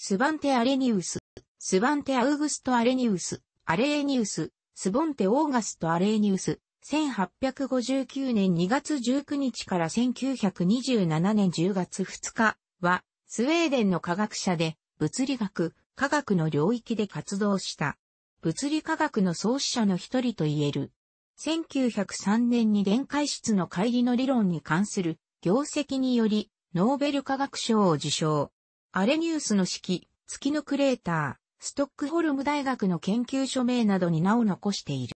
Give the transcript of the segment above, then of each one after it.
スバンテ・アレニウス、スバンテ・アウグスト・アレニウス、アレーニウス、スボンテ・オーガスト・アレーニウス、1859年2月19日から1927年10月2日は、スウェーデンの科学者で、物理学、科学の領域で活動した。物理科学の創始者の一人と言える。1903年に電解質の乖離の理論に関する業績により、ノーベル科学賞を受賞。アレニウスの式、月のクレーター、ストックホルム大学の研究署名などに名を残している。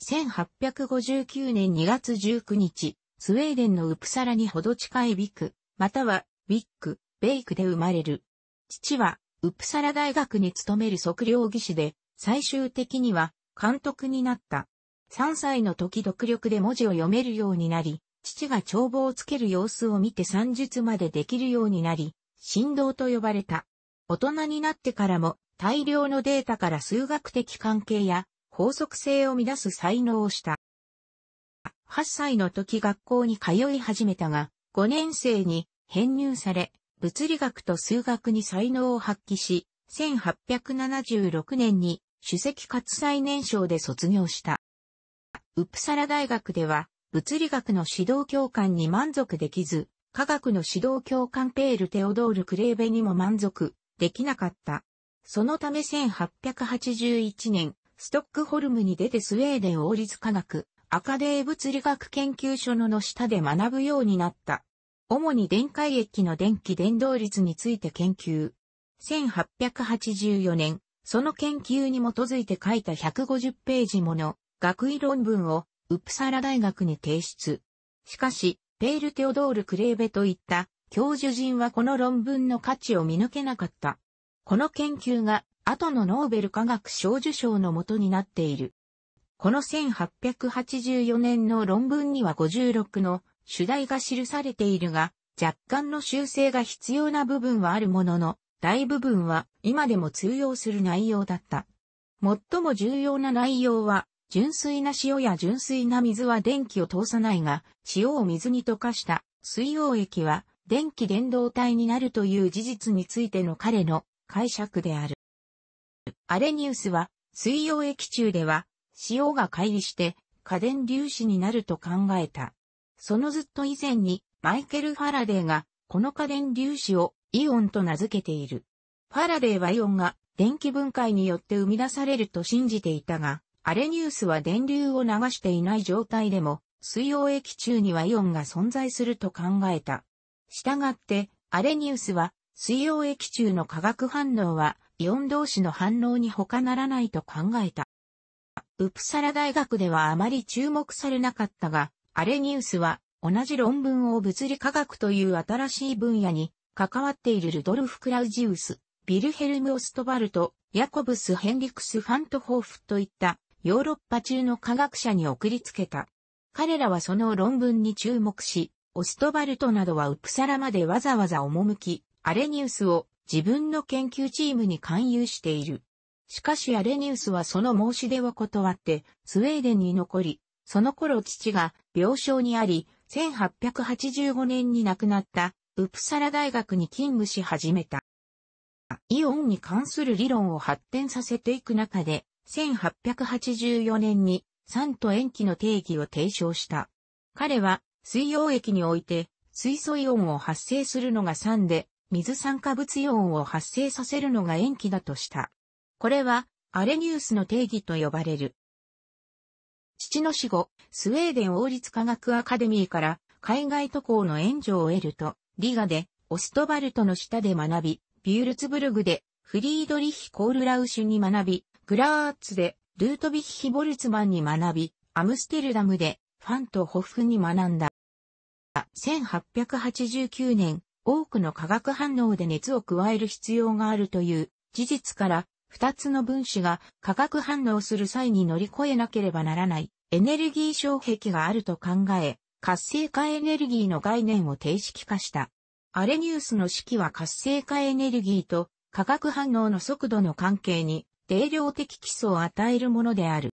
1859年2月19日、スウェーデンのウプサラにほど近いビク、またはウィック、ベイクで生まれる。父は、ウプサラ大学に勤める測量技師で、最終的には監督になった。3歳の時独力で文字を読めるようになり、父が帳簿をつける様子を見て算術までできるようになり、振動と呼ばれた。大人になってからも大量のデータから数学的関係や法則性を乱す才能をした。8歳の時学校に通い始めたが、5年生に編入され、物理学と数学に才能を発揮し、1876年に首席活最年少で卒業した。ウプサラ大学では物理学の指導教官に満足できず、科学の指導教官ペール・テオドール・クレーベにも満足できなかった。そのため1881年、ストックホルムに出てスウェーデン王立科学、アカデー物理学研究所のの下で学ぶようになった。主に電解液の電気伝導率について研究。1884年、その研究に基づいて書いた150ページもの学位論文をウプサラ大学に提出。しかし、ペール・テオドール・クレーベといった教授陣はこの論文の価値を見抜けなかった。この研究が後のノーベル科学賞受賞のもとになっている。この1884年の論文には56の主題が記されているが、若干の修正が必要な部分はあるものの、大部分は今でも通用する内容だった。最も重要な内容は純粋な塩や純粋な水は電気を通さないが、塩を水に溶かした水溶液は電気伝導体になるという事実についての彼の解釈である。アレニウスは水溶液中では塩が乖離して家電粒子になると考えた。そのずっと以前にマイケル・ファラデーがこの家電粒子をイオンと名付けている。ファラデーはイオンが電気分解によって生み出されると信じていたが、アレニウスは電流を流していない状態でも、水溶液中にはイオンが存在すると考えた。したがって、アレニウスは、水溶液中の化学反応は、イオン同士の反応に他ならないと考えた。ウプサラ大学ではあまり注目されなかったが、アレニウスは、同じ論文を物理化学という新しい分野に、関わっているルドルフ・クラウジウス、ビルヘルム・オストバルト、ヤコブス・ヘンリクス・ファントホーフといったヨーロッパ中の科学者に送りつけた。彼らはその論文に注目し、オストバルトなどはウプサラまでわざわざ赴き、アレニウスを自分の研究チームに勧誘している。しかしアレニウスはその申し出を断って、スウェーデンに残り、その頃父が病床にあり、1885年に亡くなったウプサラ大学に勤務し始めた。イオンに関する理論を発展させていく中で、1884年に酸と塩基の定義を提唱した。彼は水溶液において水素イオンを発生するのが酸で、水酸化物イオンを発生させるのが塩基だとした。これはアレニウスの定義と呼ばれる。父の死後、スウェーデン王立科学アカデミーから海外渡航の援助を得ると、リガでオストバルトの下で学び、ビュールツブルグでフリードリヒ・コールラウシュに学び、グラーツでルートビッヒ・ボルツマンに学び、アムステルダムでファンとホッフに学んだ。1889年、多くの化学反応で熱を加える必要があるという事実から、二つの分子が化学反応する際に乗り越えなければならないエネルギー障壁があると考え、活性化エネルギーの概念を定式化した。アレニウスの式は活性化エネルギーと化学反応の速度の関係に定量的基礎を与えるものである。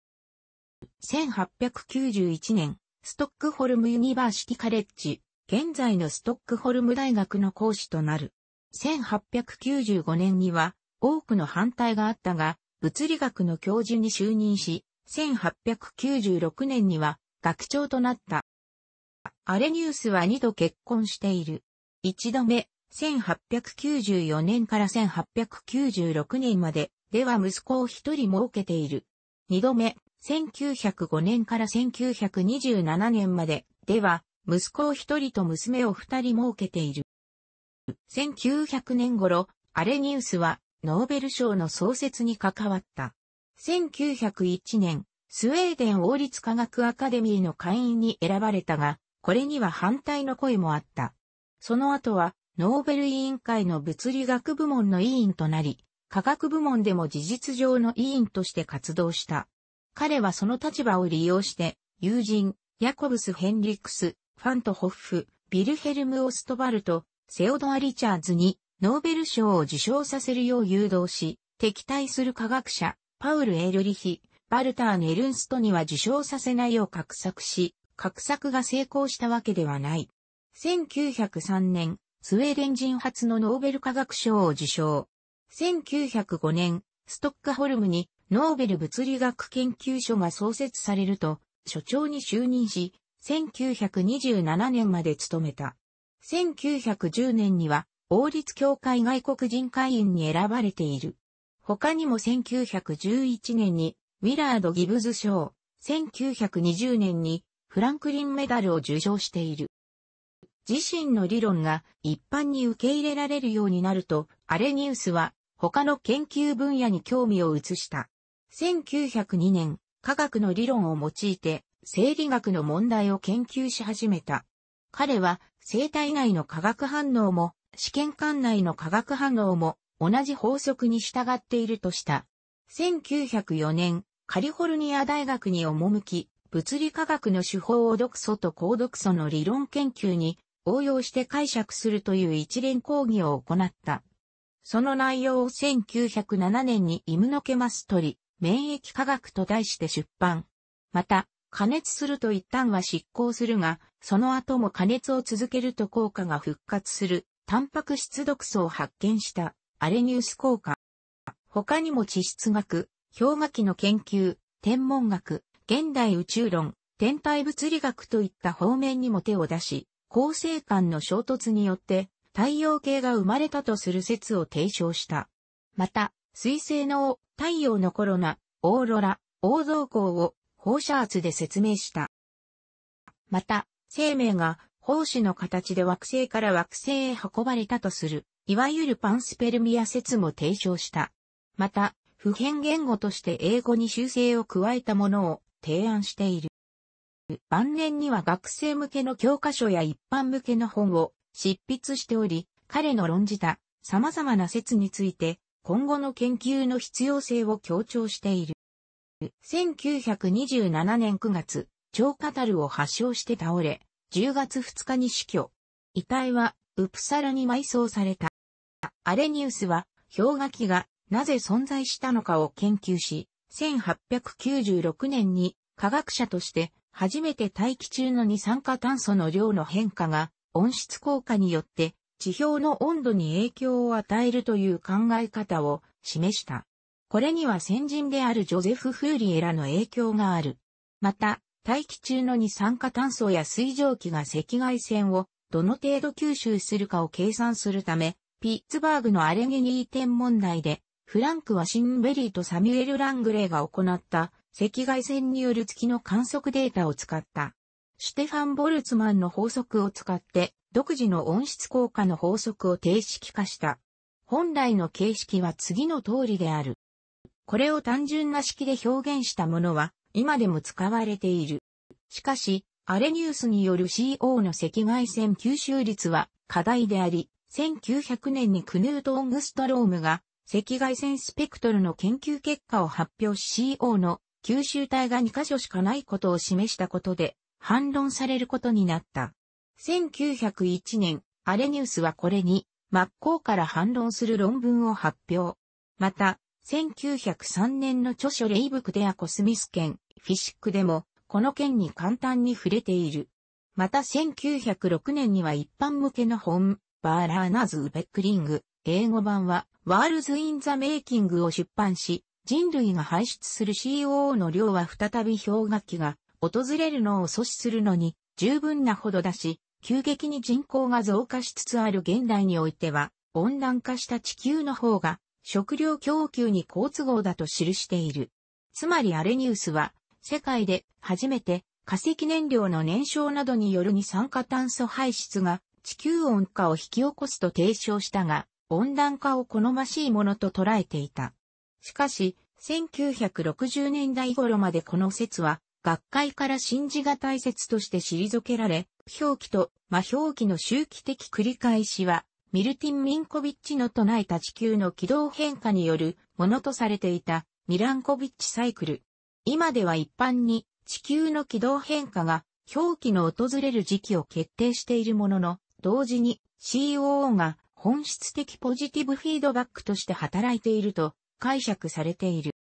1891年、ストックホルムユニバーシティカレッジ、現在のストックホルム大学の講師となる。1895年には多くの反対があったが、物理学の教授に就任し、1896年には学長となった。アレニウスは2度結婚している。一度目、1894年から1896年まででは息子を一人設けている。二度目、1905年から1927年まで、では、息子を一人と娘を二人設けている。1900年頃、アレニウスは、ノーベル賞の創設に関わった。1901年、スウェーデン王立科学アカデミーの会員に選ばれたが、これには反対の声もあった。その後は、ノーベル委員会の物理学部門の委員となり、科学部門でも事実上の委員として活動した。彼はその立場を利用して、友人、ヤコブス・ヘンリックス、ファント・ホッフ、ビルヘルム・オストバルト、セオドア・リチャーズにノーベル賞を受賞させるよう誘導し、敵対する科学者、パウル・エルリヒ、バルター・ネルンストには受賞させないよう画策し、画策が成功したわけではない。1903年、スウェーデン人初のノーベル科学賞を受賞。1905年、ストックホルムにノーベル物理学研究所が創設されると、所長に就任し、1927年まで務めた。1910年には、王立協会外国人会員に選ばれている。他にも1911年に、ウィラード・ギブズ賞、1920年に、フランクリンメダルを受賞している。自身の理論が一般に受け入れられるようになると、アレニウスは他の研究分野に興味を移した。1902年、科学の理論を用いて、生理学の問題を研究し始めた。彼は、生体内の化学反応も、試験管内の化学反応も、同じ法則に従っているとした。1904年、カリフォルニア大学に赴き、物理科学の手法を毒素と高毒素の理論研究に応用して解釈するという一連講義を行った。その内容を1907年にイムノケマストリ、免疫科学と題して出版。また、加熱すると一旦は失効するが、その後も加熱を続けると効果が復活する、タンパク質毒素を発見した、アレニウス効果。他にも地質学、氷河期の研究、天文学、現代宇宙論、天体物理学といった方面にも手を出し、構成間の衝突によって太陽系が生まれたとする説を提唱した。また、水星の王、太陽のコロナ、オーロラ、王蔵光を放射圧で説明した。また、生命が胞子の形で惑星から惑星へ運ばれたとする、いわゆるパンスペルミア説も提唱した。また、普遍言語として英語に修正を加えたものを提案している。晩年には学生向けの教科書や一般向けの本を執筆しており、彼の論じた様々な説について今後の研究の必要性を強調している。1927年9月、腸カタルを発症して倒れ、10月2日に死去。遺体はウプサラに埋葬された。アレニウスは氷河期がなぜ存在したのかを研究し、1896年に科学者として初めて大気中の二酸化炭素の量の変化が温室効果によって地表の温度に影響を与えるという考え方を示した。これには先人であるジョゼフ・フーリエらの影響がある。また、大気中の二酸化炭素や水蒸気が赤外線をどの程度吸収するかを計算するため、ピッツバーグのアレゲニー天問題で、フランクワシンベリーとサミュエル・ラングレーが行った赤外線による月の観測データを使った。ステファン・ボルツマンの法則を使って独自の温室効果の法則を定式化した。本来の形式は次の通りである。これを単純な式で表現したものは今でも使われている。しかし、アレニュースによる CO の赤外線吸収率は課題であり、1900年にクヌート・オングストロームが赤外線スペクトルの研究結果を発表し CO の吸収体が2箇所しかないことを示したことで反論されることになった。1901年、アレニウスはこれに真っ向から反論する論文を発表。また、1903年の著書レイブクデアコスミス県フィシックでも、この件に簡単に触れている。また1906年には一般向けの本、バーラーナーズ・ウベックリング、英語版は、ワールズ・イン・ザ・メイキングを出版し、人類が排出する COO の量は再び氷河期が訪れるのを阻止するのに十分なほどだし、急激に人口が増加しつつある現代においては、温暖化した地球の方が食料供給に好都合だと記している。つまりアレニウスは、世界で初めて化石燃料の燃焼などによる二酸化炭素排出が地球温化を引き起こすと提唱したが、温暖化を好ましいものと捉えていた。しかし、1960年代頃までこの説は学会から信じが大切として退けられ、表記と魔表記の周期的繰り返しは、ミルティン・ミンコビッチの唱えた地球の軌道変化によるものとされていたミランコビッチサイクル。今では一般に地球の軌道変化が表記の訪れる時期を決定しているものの、同時に COO が本質的ポジティブフィードバックとして働いていると解釈されている。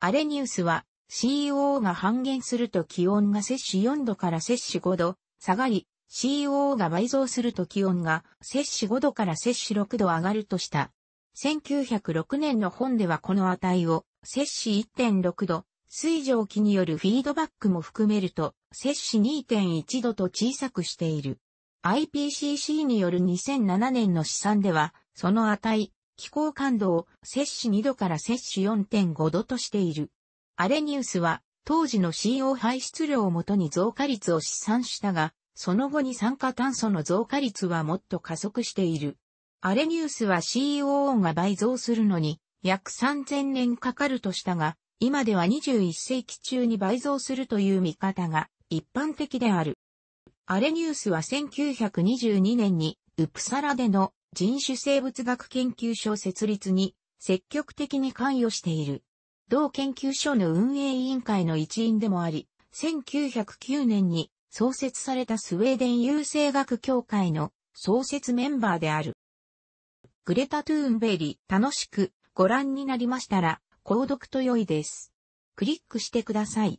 アレニウスは CO が半減すると気温が摂氏4度から摂氏5度下がり、CO が倍増すると気温が摂氏5度から摂氏6度上がるとした。1906年の本ではこの値を摂氏1.6度、水蒸気によるフィードバックも含めると摂氏2.1度と小さくしている。IPCC による2007年の試算では、その値、気候感度を摂氏2度から摂氏4.5度としている。アレニウスは、当時の CO 排出量をもとに増加率を試算したが、その後に酸化炭素の増加率はもっと加速している。アレニウスは CO o が倍増するのに約3000年かかるとしたが、今では21世紀中に倍増するという見方が一般的である。アレニウスは1922年にウプサラでの人種生物学研究所設立に積極的に関与している。同研究所の運営委員会の一員でもあり、1909年に創設されたスウェーデン郵政学協会の創設メンバーである。グレタ・トゥーンベリー、楽しくご覧になりましたら、購読と良いです。クリックしてください。